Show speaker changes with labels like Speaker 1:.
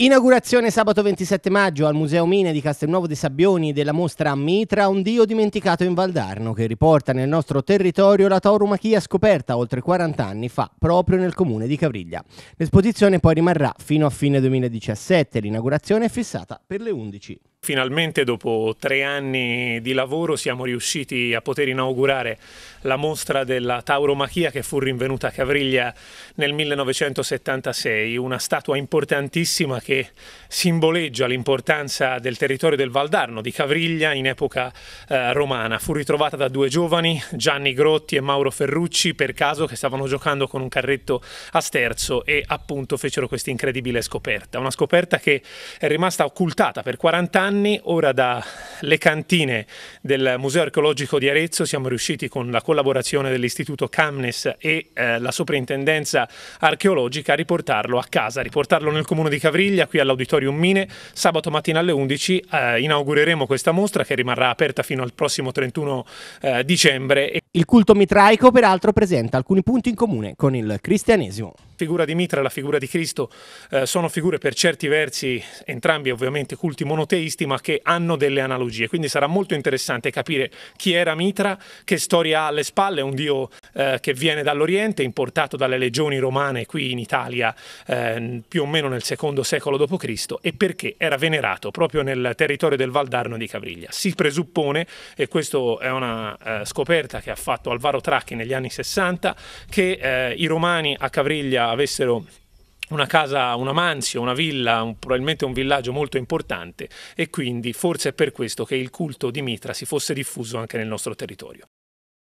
Speaker 1: Inaugurazione sabato 27 maggio al Museo Mine di Castelnuovo dei Sabbioni della mostra Mitra, un dio dimenticato in Valdarno, che riporta nel nostro territorio la tauromachia scoperta oltre 40 anni fa proprio nel comune di Cavriglia. L'esposizione poi rimarrà fino a fine 2017, l'inaugurazione è fissata per le 11
Speaker 2: finalmente dopo tre anni di lavoro siamo riusciti a poter inaugurare la mostra della tauromachia che fu rinvenuta a Cavriglia nel 1976, una statua importantissima che simboleggia l'importanza del territorio del Valdarno di Cavriglia in epoca eh, romana. Fu ritrovata da due giovani, Gianni Grotti e Mauro Ferrucci, per caso che stavano giocando con un carretto a sterzo e appunto fecero questa incredibile scoperta. Una scoperta che è rimasta occultata per 40 anni anni, ora dalle cantine del Museo Archeologico di Arezzo siamo riusciti con la collaborazione dell'Istituto Camnes e eh, la Soprintendenza Archeologica a riportarlo a casa, a riportarlo nel comune di Cavriglia, qui all'Auditorium Mine. Sabato mattina alle 11 eh, inaugureremo questa mostra che rimarrà aperta fino al prossimo 31 eh, dicembre.
Speaker 1: Il culto mitraico peraltro presenta alcuni punti in comune con il cristianesimo
Speaker 2: figura di Mitra e la figura di Cristo eh, sono figure per certi versi, entrambi ovviamente culti monoteisti, ma che hanno delle analogie. Quindi sarà molto interessante capire chi era Mitra, che storia ha alle spalle, un dio eh, che viene dall'Oriente, importato dalle legioni romane qui in Italia eh, più o meno nel secondo secolo d.C. e perché era venerato proprio nel territorio del Valdarno di Cavriglia. Si presuppone, e questa è una eh, scoperta che ha fatto Alvaro Tracchi negli anni 60, che eh, i romani a Cavriglia avessero una casa, una mansio, una villa, un, probabilmente un villaggio molto importante e quindi forse è per questo che il culto di Mitra si fosse diffuso anche nel nostro territorio.